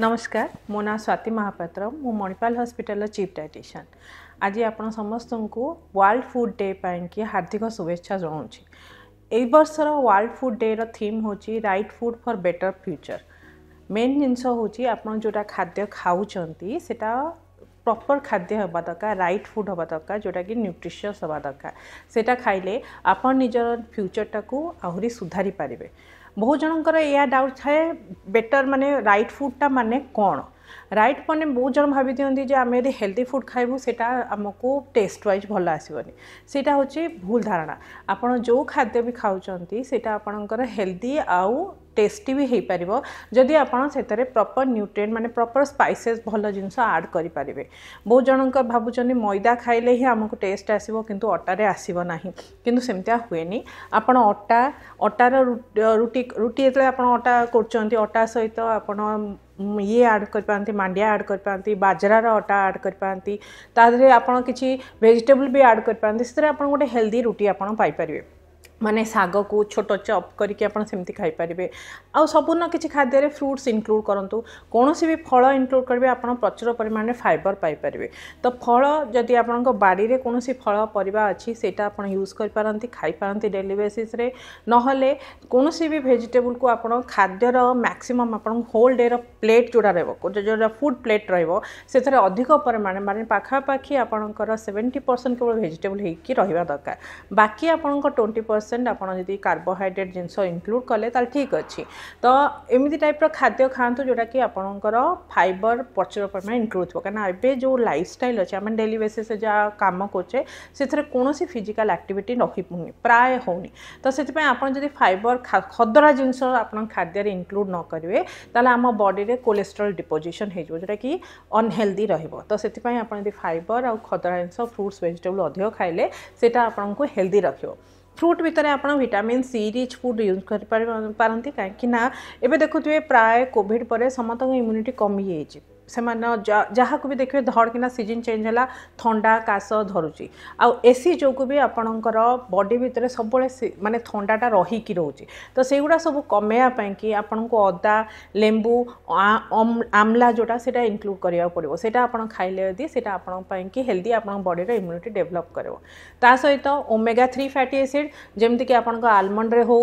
ନମସ୍କାର ମୋ ନାଁ ସ୍ୱାତି ମହାପାତ୍ର ମୁଁ ମଣିପାଲ ହସ୍ପିଟାଲର ଚିଫ୍ ଡାଇଟିସିଆନ୍ ଆଜି ଆପଣ ସମସ୍ତଙ୍କୁ ୱାର୍ଲଡ ଫୁଡ଼୍ ଡେ ପାଇଁକି ହାର୍ଦ୍ଦିକ ଶୁଭେଚ୍ଛା ଜଣାଉଛି ଏହି ବର୍ଷର ୱାର୍ଲଡ ଫୁଡ଼୍ ଡେର ଥିମ୍ ହେଉଛି right food for better future main ଜିନିଷ ହେଉଛି ଆପଣ ଯେଉଁଟା ଖାଦ୍ୟ ଖାଉଛନ୍ତି ସେଇଟା ପ୍ରପର୍ ଖାଦ୍ୟ ହେବା ଦରକାର ରାଇଟ୍ ଫୁଡ଼୍ ହେବା ଦରକାର ଯେଉଁଟାକି ନ୍ୟୁଟ୍ରିସିୟସ୍ ହେବା ଦରକାର ସେଇଟା ଖାଇଲେ ଆପଣ ନିଜର ଫ୍ୟୁଚର୍ଟାକୁ ଆହୁରି ସୁଧାରି ପାରିବେ ବହୁତ ଜଣଙ୍କର ଏହା ଡାଉଟ୍ ଥାଏ ବେଟର୍ ମାନେ ରାଇଟ୍ ଫୁଡ଼୍ଟା ମାନେ କ'ଣ ରାଇଟ୍ ମାନେ ବହୁତ ଜଣ ଭାବି ଦିଅନ୍ତି ଯେ ଆମେ ଯଦି ହେଲ୍ଦି ଫୁଡ଼୍ ଖାଇବୁ ସେଇଟା ଆମକୁ ଟେଷ୍ଟ ୱାଇଜ୍ ଭଲ ଆସିବନି ସେଇଟା ହେଉଛି ଭୁଲ ଧାରଣା ଆପଣ ଯେଉଁ ଖାଦ୍ୟ ବି ଖାଉଛନ୍ତି ସେଇଟା ଆପଣଙ୍କର ହେଲ୍ଦି ଆଉ টেস্টি ବି ହେଇପାରିବ ଯଦି ଆପଣ ସେଥିରେ ପ୍ରପର୍ ନ୍ୟୁଟ୍ରିଏଣ୍ଟ ମାନେ ପ୍ରପର୍ ସ୍ପାଇସେସ୍ ଭଲ ଜିନିଷ ଆଡ଼୍ କରିପାରିବେ ବହୁତ ଜଣଙ୍କ ଭାବୁଛନ୍ତି ମଇଦା ଖାଇଲେ ହିଁ ଆମକୁ ଟେଷ୍ଟ ଆସିବ କିନ୍ତୁ ଅଟାରେ ଆସିବ ନାହିଁ କିନ୍ତୁ ସେମିତିଆ ହୁଏନି ଆପଣ ଅଟା ଅଟାର ରୁଟି ରୁଟି ଯେତେବେଳେ ଆପଣ ଅଟା କରୁଛନ୍ତି ଅଟା ସହିତ ଆପଣ ଇଏ ଆଡ଼୍ କରିପାରନ୍ତି ମାଣ୍ଡିଆ ଆଡ଼୍ କରିପାରନ୍ତି ବାଜରାର ଅଟା ଆଡ଼୍ କରିପାରନ୍ତି ତା ଦେହରେ ଆପଣ କିଛି ଭେଜିଟେବୁଲ୍ ବି ଆଡ଼୍ କରିପାରନ୍ତି ସେଥିରେ ଆପଣ ଗୋଟେ ହେଲ୍ଦି ରୁଟି ଆପଣ ପାଇପାରିବେ ମାନେ ଶାଗକୁ ଛୋଟ ଚପ୍ କରିକି ଆପଣ ସେମିତି ଖାଇପାରିବେ ଆଉ ସବୁଦିନ କିଛି ଖାଦ୍ୟରେ ଫ୍ରୁଟ୍ସ ଇନକ୍ଲୁଡ଼୍ କରନ୍ତୁ କୌଣସି ବି ଫଳ ଇନକ୍ଲୁଡ଼୍ କରିବେ ଆପଣ ପ୍ରଚୁର ପରିମାଣରେ ଫାଇବର୍ ପାଇପାରିବେ ତ ଫଳ ଯଦି ଆପଣଙ୍କ ବାଡ଼ିରେ କୌଣସି ଫଳ ପରିବା ଅଛି ସେଇଟା ଆପଣ ୟୁଜ୍ କରିପାରନ୍ତି ଖାଇପାରନ୍ତି ଡେଲି ବେସିସ୍ରେ ନହେଲେ କୌଣସି ବି ଭେଜିଟେବୁଲ୍କୁ ଆପଣ ଖାଦ୍ୟର ମ୍ୟାକ୍ସିମମ୍ ଆପଣଙ୍କ ହୋଲ୍ ଡେର ପ୍ଲେଟ୍ ଯେଉଁଟା ରହିବ ଯେଉଁଟା ଫୁଡ଼୍ ପ୍ଲେଟ୍ ରହିବ ସେଥିରେ ଅଧିକ ପରିମାଣ ମାନେ ପାଖାପାଖି ଆପଣଙ୍କର ସେଭେଣ୍ଟି ପରସେଣ୍ଟ କେବଳ ଭେଜିଟେବୁଲ୍ ହେଇକି ରହିବା ଦରକାର ବାକି ଆପଣଙ୍କ ଟ୍ୱେଣ୍ଟି ପରସେଣ୍ଟ ପରସେଣ୍ଟ ଆପଣ ଯଦି କାର୍ବୋହାଇଡ୍ରେଟ୍ ଜିନିଷ ଇନକ୍ଲୁଡ଼୍ କଲେ ତାହେଲେ ଠିକ୍ ଅଛି ତ ଏମିତି ଟାଇପ୍ର ଖାଦ୍ୟ ଖାଆନ୍ତୁ ଯେଉଁଟାକି ଆପଣଙ୍କର ଫାଇବର ପ୍ରଚୁର ପରିମାଣ ଇନକ୍ଲୁଡ଼୍ ଥିବ କାରଣ ଏବେ ଯେଉଁ ଲାଇଫ୍ ଷ୍ଟାଇଲ୍ ଅଛି ଆମେ ଡେଲି ବେସିସ୍ରେ ଯାହା କାମ କରୁଛେ ସେଥିରେ କୌଣସି ଫିଜିକାଲ୍ ଆକ୍ଟିଭିଟି ରହିବନି ପ୍ରାୟ ହେଉନି ତ ସେଥିପାଇଁ ଆପଣ ଯଦି ଫାଇବର ଖଦରା ଜିନିଷ ଆପଣ ଖାଦ୍ୟରେ ଇନକ୍ଲୁଡ଼୍ ନ କରିବେ ତାହେଲେ ଆମ ବଡ଼ିରେ କୋଲେଷ୍ଟ୍ରଲ୍ ଡିପୋଜିସନ୍ ହେଇଯିବ ଯେଉଁଟାକି ଅନହେଲ୍ଦି ରହିବ ତ ସେଥିପାଇଁ ଆପଣ ଯଦି ଫାଇବର ଆଉ ଖଦରା ଜିନିଷ ଫ୍ରୁଟ୍ସ ଭେଜିଟେବୁଲ୍ ଅଧିକ ଖାଇଲେ ସେଇଟା ଆପଣଙ୍କୁ ହେଲ୍ଦି ରଖିବ ফ্রুট ভিতরে আপনার vitamin C rich food use করে পারতে কাইকি না এবে দেখুবে প্রায় কোভিড পরে সমস্ত ইম্যুনিটি কমি যাই ସେମାନେ ଯାହାକୁ ବି ଦେଖିବେ ଧଡ଼କିନା ସିଜନ୍ ଚେଞ୍ଜ ହେଲା ଥଣ୍ଡା କାଶ ଧରୁଛି ଆଉ ଏସି ଯୋଗୁଁ ବି ଆପଣଙ୍କର ବଡ଼ି ଭିତରେ ସବୁବେଳେ ମାନେ ଥଣ୍ଡାଟା ରହିକି ରହୁଛି ତ ସେଇଗୁଡ଼ା ସବୁ କମେଇବା ପାଇଁକି ଆପଣଙ୍କୁ ଅଦା ଲେମ୍ବୁ ଆମ୍ଲା ଯେଉଁଟା ସେଇଟା ଇନକ୍ଲୁଡ଼ କରିବାକୁ ପଡ଼ିବ ସେଇଟା ଆପଣ ଖାଇଲେ ଯଦି ସେଇଟା ଆପଣଙ୍କ ପାଇଁକି ହେଲ୍ଦି ଆପଣଙ୍କ ବଡ଼ିର ଇମ୍ୟୁନିଟି ଡେଭଲପ୍ କରିବ ତା ସହିତ ଓମେଗା ଥ୍ରୀ ଫ୍ୟାଟି ଏସିଡ଼୍ ଯେମିତିକି ଆପଣଙ୍କ ଆଲମଣ୍ଡରେ ହେଉ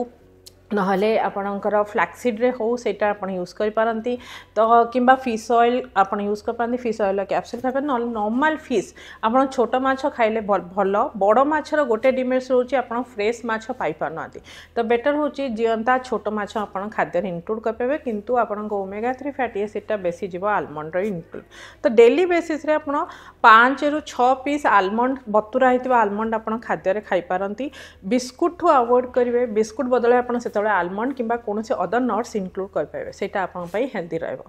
নহলে আপনার ফ্লাক্সিড্রে হো সেটা আপনার ইউজ করে পারতি তো কিংবা ফিস অয়েল আপনার ইউজ করে পারতি ফিস অয়েল ক্যাপসুল খাইপারে নহলে নর্মাল ফিস আপনার ছোট মাছ খাইলে ভাল বড় মাছর গোটে ডিমেজ রয়েছে আপনার ফ্রেশ মাছ পাইপার না তো বেটর হচ্ছে জিয়া ছোট মাছ আপনার খাদ্যের ইনক্লুড করে পেবে কিন্তু আপনার ওমেগা থ্রি ফ্যাটি এসিডটা বেশি যাব আলমন্ডর ইনক্লুড তো ডেলি বেসিসে আপনার পাঁচ রু ছ পিস আলমন্ড বতুরা হয়ে আলমন্ড আপনার খাদ্যের খাইপারতি বিস্কুট ঠু আভোয়েড করবে বিস্কুট বদলে আপনার সেত ସେତେବେଳେ ଆଲମଣ୍ଡ କିମ୍ବା କୌଣସି ଅଦର ନଟ୍ସ ଇନକ୍ଲୁଡ଼ କରିପାରିବେ ସେଇଟା ଆପଣଙ୍କ ପାଇଁ ହେଲ୍ଦି ରହିବ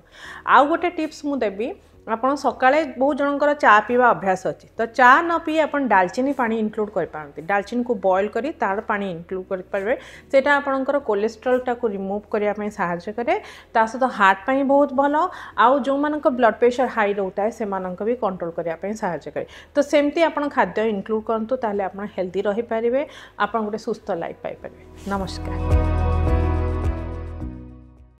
ଆଉ ଗୋଟେ ଟିପ୍ସ ମୁଁ ଦେବି ଆପଣ ସକାଳେ ବହୁତ ଜଣଙ୍କର ଚା ପିଇବା ଅଭ୍ୟାସ ଅଛି ତ ଚା ନ ପିଇ ଆପଣ ଡାଲଚିନି ପାଣି ଇନକ୍ଲୁଡ଼ କରିପାରନ୍ତି ଡାଲଚିନିକୁ ବଏଲ୍ କରି ତା'ର ପାଣି ଇନକ୍ଲୁଡ଼ କରିପାରିବେ ସେଇଟା ଆପଣଙ୍କର କୋଲେଷ୍ଟ୍ରଲ୍ଟାକୁ ରିମୁଭ୍ କରିବା ପାଇଁ ସାହାଯ୍ୟ କରେ ତା ସହିତ ହାର୍ଟ ପାଇଁ ବହୁତ ଭଲ ଆଉ ଯେଉଁମାନଙ୍କ ବ୍ଲଡ଼ ପ୍ରେସର ହାଇ ରହୁଥାଏ ସେମାନଙ୍କ ବି କଣ୍ଟ୍ରୋଲ୍ କରିବା ପାଇଁ ସାହାଯ୍ୟ କରେ ତ ସେମିତି ଆପଣ ଖାଦ୍ୟ ଇନକ୍ଲୁଡ଼ କରନ୍ତୁ ତାହେଲେ ଆପଣ ହେଲ୍ଦି ରହିପାରିବେ ଆପଣ ଗୋଟେ ସୁସ୍ଥ ଲାଇଫ୍ ପାଇପାରିବେ ନମସ୍କାର